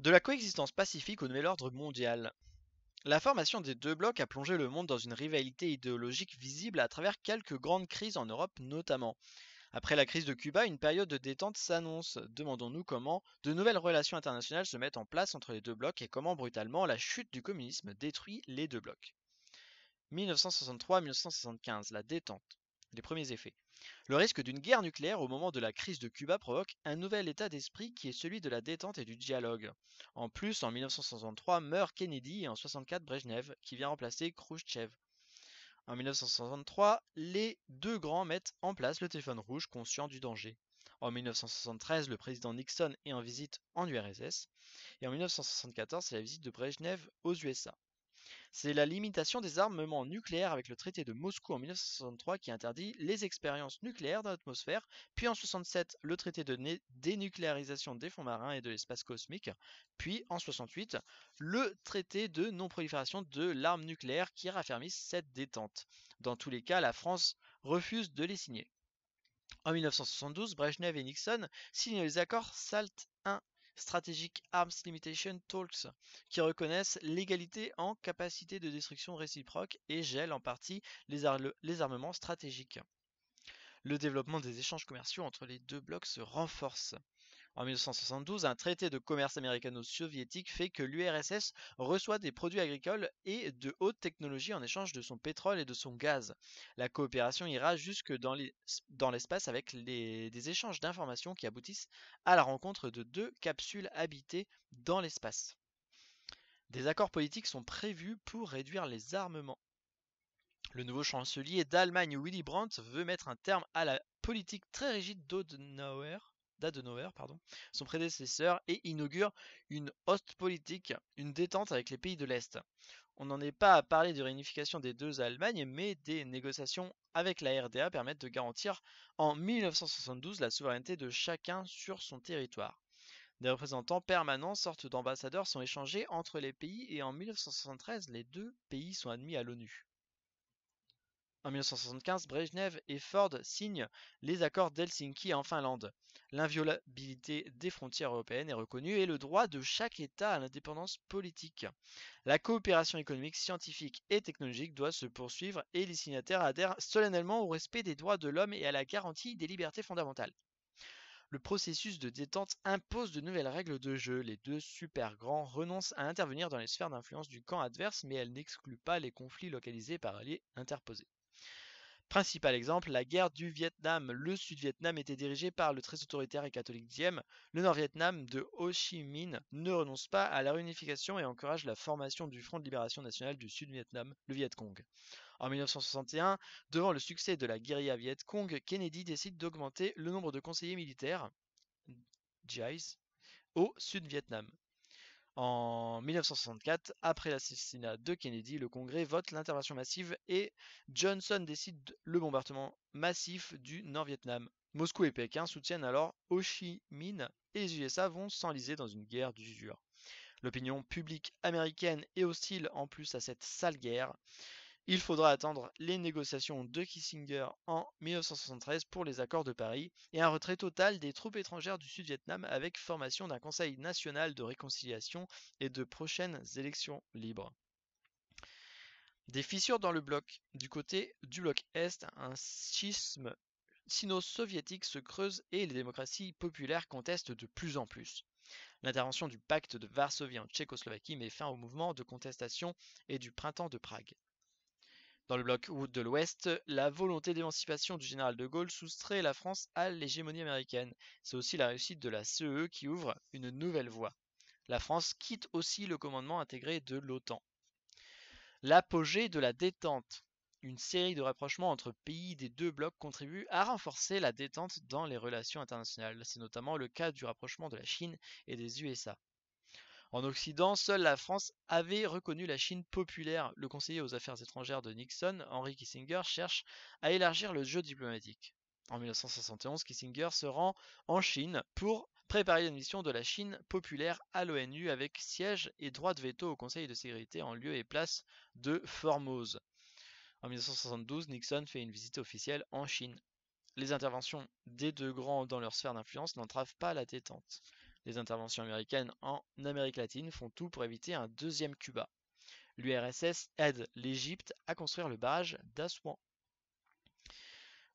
de la coexistence pacifique au nouvel ordre mondial. La formation des deux blocs a plongé le monde dans une rivalité idéologique visible à travers quelques grandes crises en Europe notamment. Après la crise de Cuba, une période de détente s'annonce. Demandons-nous comment de nouvelles relations internationales se mettent en place entre les deux blocs et comment brutalement la chute du communisme détruit les deux blocs. 1963-1975, la détente, les premiers effets. Le risque d'une guerre nucléaire au moment de la crise de Cuba provoque un nouvel état d'esprit qui est celui de la détente et du dialogue. En plus, en 1963 meurt Kennedy et en 1964 Brezhnev, qui vient remplacer Khrushchev. En 1963, les deux grands mettent en place le téléphone rouge conscient du danger. En 1973, le président Nixon est en visite en URSS. Et en 1974, c'est la visite de Brezhnev aux USA. C'est la limitation des armements nucléaires avec le traité de Moscou en 1963 qui interdit les expériences nucléaires dans l'atmosphère, puis en 1967 le traité de dénucléarisation des fonds marins et de l'espace cosmique, puis en 1968 le traité de non-prolifération de l'arme nucléaire qui raffermit cette détente. Dans tous les cas, la France refuse de les signer. En 1972, Brezhnev et Nixon signent les accords SALT I Strategic Arms Limitation Talks, qui reconnaissent l'égalité en capacité de destruction réciproque et gèlent en partie les, les armements stratégiques. Le développement des échanges commerciaux entre les deux blocs se renforce. En 1972, un traité de commerce américano-soviétique fait que l'URSS reçoit des produits agricoles et de haute technologies en échange de son pétrole et de son gaz. La coopération ira jusque dans l'espace avec des échanges d'informations qui aboutissent à la rencontre de deux capsules habitées dans l'espace. Des accords politiques sont prévus pour réduire les armements. Le nouveau chancelier d'Allemagne Willy Brandt veut mettre un terme à la politique très rigide d'Odenauer d'Adenauer, pardon, son prédécesseur, et inaugure une host politique, une détente avec les pays de l'Est. On n'en est pas à parler de réunification des deux Allemagnes, mais des négociations avec la RDA permettent de garantir en 1972 la souveraineté de chacun sur son territoire. Des représentants permanents, sortes d'ambassadeurs, sont échangés entre les pays et en 1973, les deux pays sont admis à l'ONU. En 1975, Brezhnev et Ford signent les accords d'Helsinki en Finlande. L'inviolabilité des frontières européennes est reconnue et le droit de chaque État à l'indépendance politique. La coopération économique, scientifique et technologique doit se poursuivre et les signataires adhèrent solennellement au respect des droits de l'homme et à la garantie des libertés fondamentales. Le processus de détente impose de nouvelles règles de jeu. Les deux super grands renoncent à intervenir dans les sphères d'influence du camp adverse, mais elles n'excluent pas les conflits localisés par alliés interposés. Principal exemple, la guerre du Vietnam. Le Sud-Vietnam était dirigé par le très autoritaire et catholique Diem. Le Nord-Vietnam de Ho Chi Minh ne renonce pas à la réunification et encourage la formation du Front de libération nationale du Sud-Vietnam, le Viet Cong. En 1961, devant le succès de la guérilla Viet Cong, Kennedy décide d'augmenter le nombre de conseillers militaires au Sud-Vietnam. En 1964, après l'assassinat de Kennedy, le Congrès vote l'intervention massive et Johnson décide le bombardement massif du Nord-Vietnam. Moscou et Pékin soutiennent alors Ho Chi Minh et les USA vont s'enliser dans une guerre d'usure. L'opinion publique américaine est hostile en plus à cette sale guerre. Il faudra attendre les négociations de Kissinger en 1973 pour les accords de Paris et un retrait total des troupes étrangères du Sud-Vietnam avec formation d'un Conseil national de réconciliation et de prochaines élections libres. Des fissures dans le bloc. Du côté du bloc Est, un schisme sino-soviétique se creuse et les démocraties populaires contestent de plus en plus. L'intervention du pacte de Varsovie en Tchécoslovaquie met fin au mouvement de contestation et du printemps de Prague. Dans le bloc de l'Ouest, la volonté d'émancipation du général de Gaulle soustrait la France à l'hégémonie américaine. C'est aussi la réussite de la CEE e qui ouvre une nouvelle voie. La France quitte aussi le commandement intégré de l'OTAN. L'apogée de la détente. Une série de rapprochements entre pays des deux blocs contribue à renforcer la détente dans les relations internationales. C'est notamment le cas du rapprochement de la Chine et des USA. En Occident, seule la France avait reconnu la Chine populaire. Le conseiller aux affaires étrangères de Nixon, Henry Kissinger, cherche à élargir le jeu diplomatique. En 1971, Kissinger se rend en Chine pour préparer mission de la Chine populaire à l'ONU avec siège et droit de veto au Conseil de sécurité en lieu et place de Formose. En 1972, Nixon fait une visite officielle en Chine. Les interventions des deux grands dans leur sphère d'influence n'entravent pas la détente. Les interventions américaines en Amérique latine font tout pour éviter un deuxième Cuba. L'URSS aide l'Égypte à construire le barrage d'Aswan.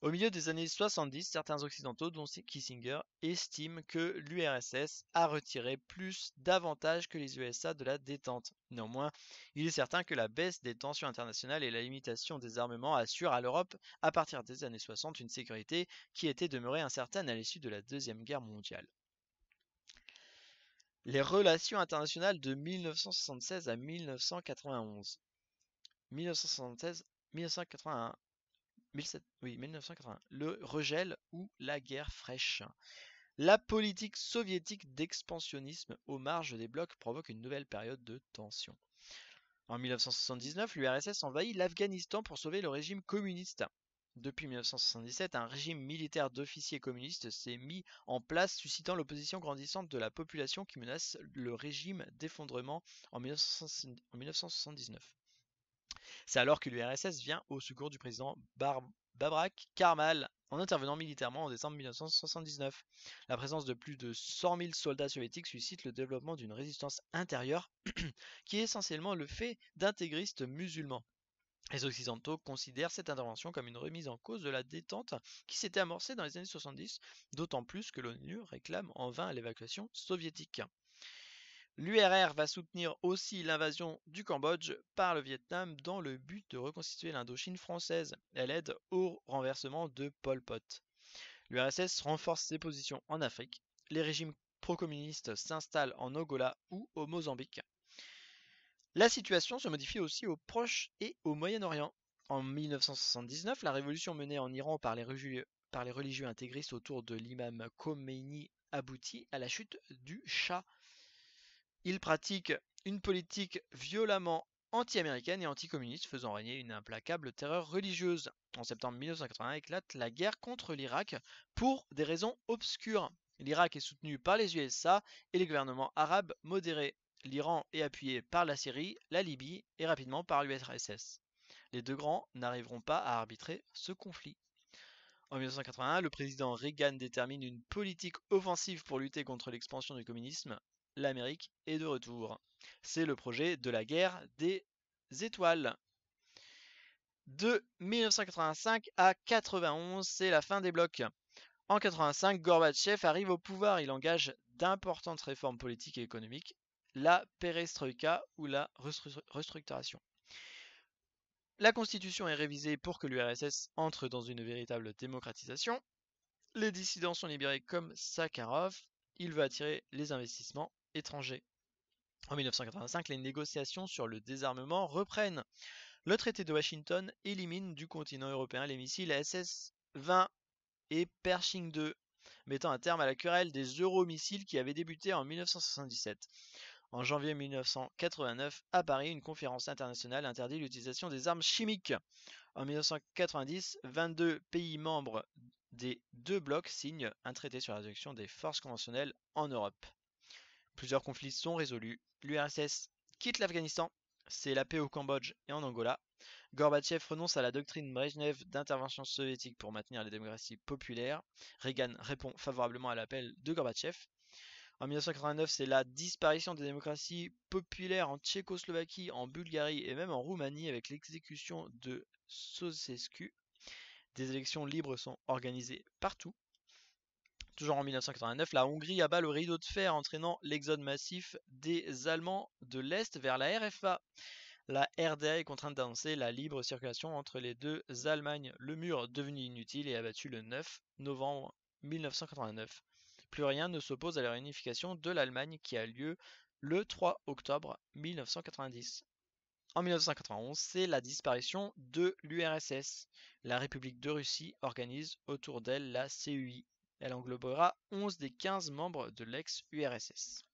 Au milieu des années 70, certains occidentaux, dont Kissinger, estiment que l'URSS a retiré plus d'avantages que les USA de la détente. Néanmoins, il est certain que la baisse des tensions internationales et la limitation des armements assurent à l'Europe, à partir des années 60, une sécurité qui était demeurée incertaine à l'issue de la Deuxième Guerre mondiale. Les relations internationales de 1976 à 1991. 1976, 1981. oui, Le regel ou la guerre fraîche. La politique soviétique d'expansionnisme aux marges des blocs provoque une nouvelle période de tension. En 1979, l'URSS envahit l'Afghanistan pour sauver le régime communiste. Depuis 1977, un régime militaire d'officiers communistes s'est mis en place, suscitant l'opposition grandissante de la population qui menace le régime d'effondrement en 1979. C'est alors que l'URSS vient au secours du président Babrak Karmal en intervenant militairement en décembre 1979. La présence de plus de 100 000 soldats soviétiques suscite le développement d'une résistance intérieure qui est essentiellement le fait d'intégristes musulmans. Les Occidentaux considèrent cette intervention comme une remise en cause de la détente qui s'était amorcée dans les années 70, d'autant plus que l'ONU réclame en vain l'évacuation soviétique. L'URR va soutenir aussi l'invasion du Cambodge par le Vietnam dans le but de reconstituer l'Indochine française. Elle aide au renversement de Pol Pot. L'URSS renforce ses positions en Afrique. Les régimes pro-communistes s'installent en Angola ou au Mozambique. La situation se modifie aussi au Proche et au Moyen-Orient. En 1979, la révolution menée en Iran par les, religieux, intégristes autour de l'imam Khomeini aboutit à la chute du Shah. Il pratique une politique violemment anti-américaine et anti-communiste faisant régner une implacable terreur religieuse. En septembre 1981 éclate la guerre contre l'Irak pour des raisons obscures. L'Irak est soutenu par les USA et les gouvernements arabes modérés l'Iran est appuyé par la Syrie, la Libye et rapidement par l'URSS. Les deux grands n'arriveront pas à arbitrer ce conflit. En 1981, le président Reagan détermine une politique offensive pour lutter contre l'expansion du communisme. L'Amérique est de retour. C'est le projet de la guerre des étoiles. De 1985 à 91, c'est la fin des blocs. En 85, Gorbatchev arrive au pouvoir. Il engage d'importantes réformes politiques et économiques la perestroïka ou la restructuration. La constitution est révisée pour que l'URSS entre dans une véritable démocratisation. Les dissidents sont libérés comme Sakharov. Il veut attirer les investissements étrangers. En 1985, les négociations sur le désarmement reprennent. Le traité de Washington élimine du continent européen les missiles SS-20 et Pershing 2, mettant un terme à la querelle des euromissiles qui avait débuté en 1977. En janvier 1989, à Paris, une conférence internationale interdit l'utilisation des armes chimiques. En 1990, 22 pays membres des deux blocs signent un traité sur la réduction des forces conventionnelles en Europe. Plusieurs conflits sont résolus. L'URSS quitte l'Afghanistan, c'est la paix au Cambodge et en Angola. Gorbatchev renonce à la doctrine Brezhnev d'intervention soviétique pour maintenir les démocraties populaires. Reagan répond favorablement à l'appel de Gorbatchev. En 1989, c'est la disparition des démocraties populaires en Tchécoslovaquie, en Bulgarie et même en Roumanie avec l'exécution de Sosescu. Des élections libres sont organisées partout. Toujours en 1989, la Hongrie abat le rideau de fer entraînant l'exode massif des Allemands de l'Est vers la RFA. La RDA est contrainte d'annoncer la libre circulation entre les deux Allemagnes. Le mur devenu inutile est abattu le 9 novembre 1989. Plus rien ne s'oppose à la réunification de l'Allemagne qui a lieu le 3 octobre 1990. En 1991, c'est la disparition de l'URSS. La République de Russie organise autour d'elle la CUI. Elle englobera 11 des 15 membres de l'ex-URSS.